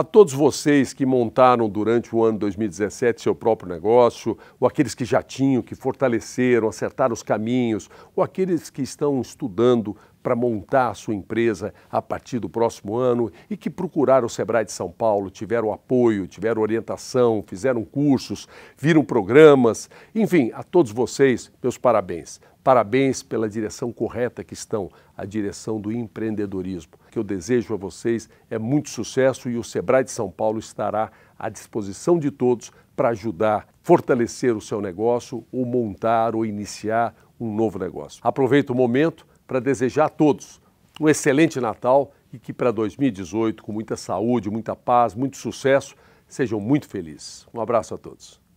A todos vocês que montaram durante o ano 2017 seu próprio negócio, ou aqueles que já tinham, que fortaleceram, acertaram os caminhos, ou aqueles que estão estudando para montar a sua empresa a partir do próximo ano e que procuraram o Sebrae de São Paulo, tiveram apoio, tiveram orientação, fizeram cursos, viram programas. Enfim, a todos vocês, meus parabéns. Parabéns pela direção correta que estão, a direção do empreendedorismo. O que eu desejo a vocês é muito sucesso e o Sebrae de São Paulo estará à disposição de todos para ajudar, fortalecer o seu negócio ou montar ou iniciar um novo negócio. Aproveito o momento para desejar a todos um excelente Natal e que para 2018, com muita saúde, muita paz, muito sucesso, sejam muito felizes. Um abraço a todos.